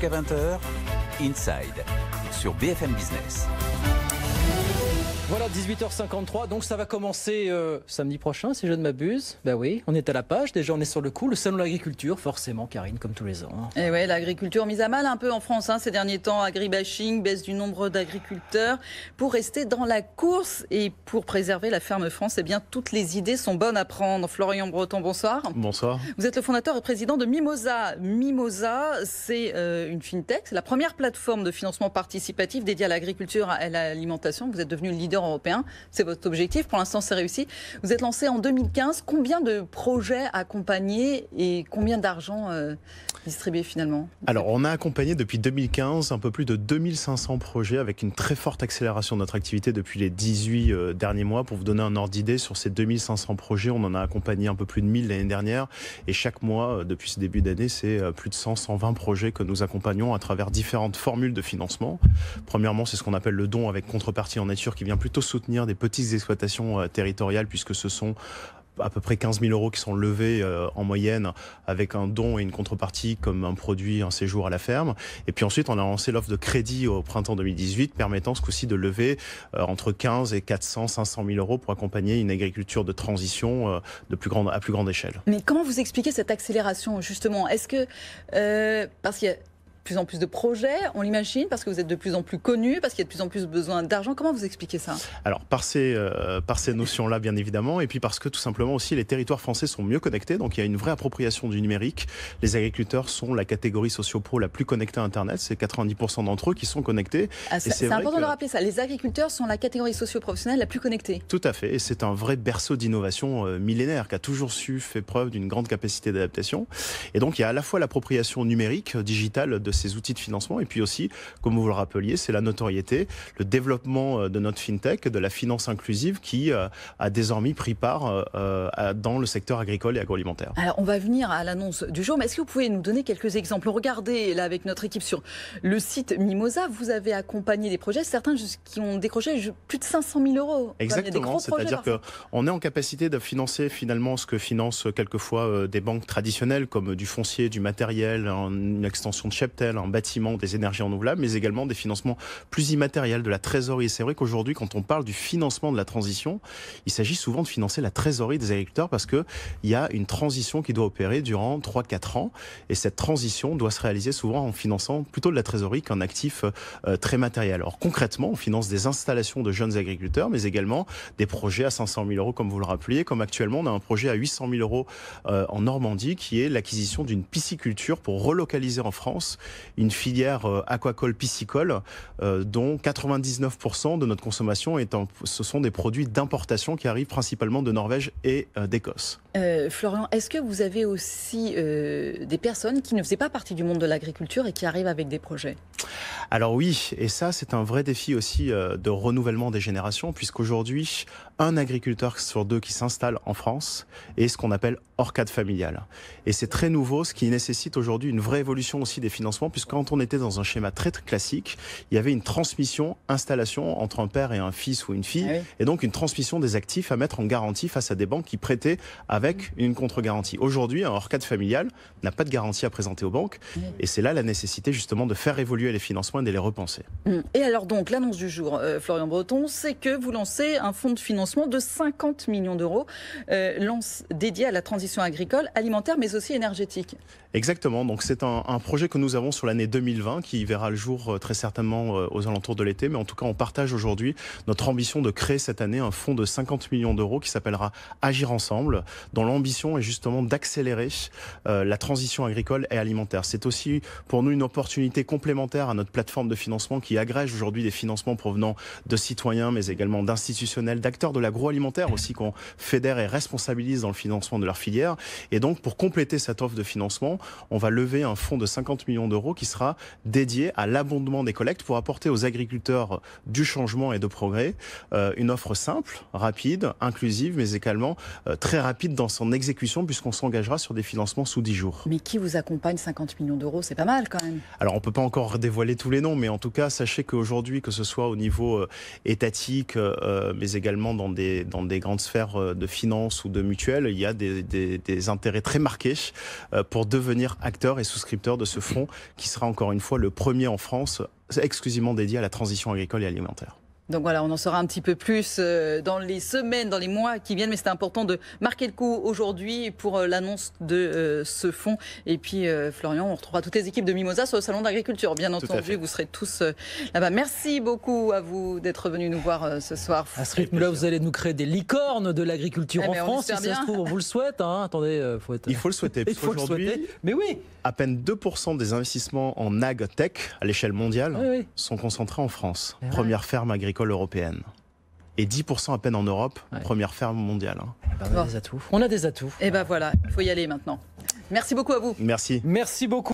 jusqu'à 20h, Inside sur BFM Business. Voilà 18h53, donc ça va commencer euh, samedi prochain si je ne m'abuse. Ben oui, on est à la page, déjà on est sur le coup. Le salon de l'agriculture, forcément, Karine, comme tous les ans. Et eh ouais, l'agriculture mise à mal un peu en France hein, ces derniers temps. Agribashing, baisse du nombre d'agriculteurs. Pour rester dans la course et pour préserver la ferme France, eh bien toutes les idées sont bonnes à prendre. Florian Breton, bonsoir. Bonsoir. Vous êtes le fondateur et président de Mimosa. Mimosa, c'est euh, une fintech, la première plateforme de financement participatif dédiée à l'agriculture et à l'alimentation. Vous êtes devenu le leader européen. C'est votre objectif. Pour l'instant, c'est réussi. Vous êtes lancé en 2015. Combien de projets accompagnés et combien d'argent euh, Distribuer finalement Alors, on a accompagné depuis 2015 un peu plus de 2500 projets avec une très forte accélération de notre activité depuis les 18 euh, derniers mois. Pour vous donner un ordre d'idée, sur ces 2500 projets, on en a accompagné un peu plus de 1000 l'année dernière. Et chaque mois, euh, depuis ce début d'année, c'est euh, plus de 100, 120 projets que nous accompagnons à travers différentes formules de financement. Premièrement, c'est ce qu'on appelle le don avec contrepartie en nature qui vient plutôt soutenir des petites exploitations territoriales puisque ce sont à peu près 15 000 euros qui sont levés euh, en moyenne avec un don et une contrepartie comme un produit, un séjour à la ferme. Et puis ensuite, on a lancé l'offre de crédit au printemps 2018 permettant ce coup-ci de lever euh, entre 15 et 400, 500 000 euros pour accompagner une agriculture de transition euh, de plus grande, à plus grande échelle. Mais comment vous expliquez cette accélération justement Est-ce que... parce qu'il plus en plus de projets, on l'imagine, parce que vous êtes de plus en plus connu, parce qu'il y a de plus en plus besoin d'argent. Comment vous expliquez ça Alors, par ces, euh, par ces notions-là, bien évidemment, et puis parce que tout simplement aussi les territoires français sont mieux connectés, donc il y a une vraie appropriation du numérique. Les agriculteurs sont la catégorie sociopro la plus connectée à Internet, c'est 90% d'entre eux qui sont connectés. Ah, c'est important de rappeler ça, les agriculteurs sont la catégorie socio-professionnelle la plus connectée. Tout à fait, et c'est un vrai berceau d'innovation euh, millénaire qui a toujours su faire preuve d'une grande capacité d'adaptation. Et donc, il y a à la fois l'appropriation numérique, euh, digitale de ces outils de financement. Et puis aussi, comme vous le rappeliez, c'est la notoriété, le développement euh, de notre fintech, de la finance inclusive qui euh, a désormais pris part euh, dans le secteur agricole et agroalimentaire. Alors, on va venir à l'annonce du jour, mais est-ce que vous pouvez nous donner quelques exemples Regardez, là, avec notre équipe sur le site Mimosa, vous avez accompagné des projets, certains qui ont décroché plus de 500 000 euros. Exactement, c'est-à-dire qu'on est en capacité de financer finalement ce que financent quelquefois des banques traditionnelles comme du foncier, du matériel, une extension de chef un bâtiment, des énergies renouvelables, mais également des financements plus immatériels, de la trésorerie. C'est vrai qu'aujourd'hui, quand on parle du financement de la transition, il s'agit souvent de financer la trésorerie des agriculteurs parce qu'il y a une transition qui doit opérer durant 3-4 ans. Et cette transition doit se réaliser souvent en finançant plutôt de la trésorerie qu'un actif euh, euh, très matériel. Alors concrètement, on finance des installations de jeunes agriculteurs, mais également des projets à 500 000 euros, comme vous le rappeliez, comme actuellement on a un projet à 800 000 euros euh, en Normandie, qui est l'acquisition d'une pisciculture pour relocaliser en France une filière euh, aquacole-piscicole euh, dont 99% de notre consommation est ce sont des produits d'importation qui arrivent principalement de Norvège et euh, d'Écosse. Florian, est-ce que vous avez aussi des personnes qui ne faisaient pas partie du monde de l'agriculture et qui arrivent avec des projets Alors oui, et ça c'est un vrai défi aussi de renouvellement des générations puisqu'aujourd'hui un agriculteur sur deux qui s'installe en France et ce qu'on appelle hors cadre familial. Et c'est très nouveau, ce qui nécessite aujourd'hui une vraie évolution aussi des financements, puisque quand on était dans un schéma très, très classique, il y avait une transmission, installation entre un père et un fils ou une fille, ah et donc une transmission des actifs à mettre en garantie face à des banques qui prêtaient avec mmh. une contre-garantie. Aujourd'hui, un hors cadre familial n'a pas de garantie à présenter aux banques, mmh. et c'est là la nécessité justement de faire évoluer les financements et de les repenser. Mmh. Et alors donc, l'annonce du jour, euh, Florian Breton, c'est que vous lancez un fonds de financement de 50 millions d'euros euh, dédié à la transition agricole, alimentaire, mais aussi énergétique. Exactement. Donc c'est un, un, projet que nous avons sur l'année 2020 qui verra le jour euh, très certainement euh, aux alentours de l'été. Mais en tout cas, on partage aujourd'hui notre ambition de créer cette année un fonds de 50 millions d'euros qui s'appellera Agir ensemble, dont l'ambition est justement d'accélérer la transition agricole et alimentaire. C'est aussi pour nous une opportunité complémentaire à notre plateforme de financement qui agrège aujourd'hui des financements provenant de citoyens, mais également d'institutionnels, d'acteurs de l'agroalimentaire aussi qu'on fédère et responsabilise dans le financement de leur filière. Et donc, pour compléter cette offre de financement, on va lever un fonds de 50 millions d'euros qui sera dédié à l'abondement des collectes pour apporter aux agriculteurs du changement et de progrès euh, une offre simple, rapide, inclusive, mais également euh, très rapide dans son exécution puisqu'on s'engagera sur des financements sous 10 jours. Mais qui vous accompagne 50 millions d'euros C'est pas mal quand même. Alors, on peut pas encore dévoiler tous les noms, mais en tout cas, sachez qu'aujourd'hui, que ce soit au niveau euh, étatique, mais également dans des, grandes sphères euh, de finances ou de mutuelles, il y a des, des intérêts très marqués euh, pour devenir acteur et souscripteur de ce fonds qui sera encore une fois le premier en France exclusivement dédié à la transition agricole et alimentaire. Donc voilà, on en saura un petit peu plus euh, dans les semaines, dans les mois qui viennent, mais c'était important de marquer le coup aujourd'hui pour euh, l'annonce de euh, ce fonds. Et puis Florian, on retrouvera toutes les équipes de Mimosa sur le salon d'agriculture, bien entendu. Vous serez tous là-bas. Merci beaucoup à vous d'être venus nous voir ce soir. À ce rythme-là, vous allez nous créer des licornes de l'agriculture eh en ben, France, si ça se trouve, on vous le souhaite. Hein. Attendez, il faut le souhaiter. il faut le souhaiter. Mais oui. À peine 2% des investissements en ag-tech à l'échelle mondiale sont concentrés en France. Première ferme agricole européenne Et 10% à peine en Europe, première ferme mondiale. Hein. Eh ben, on a des atouts. On a des atouts. Et eh ben voilà, il faut y aller maintenant. Merci beaucoup à vous. Merci. Merci beaucoup.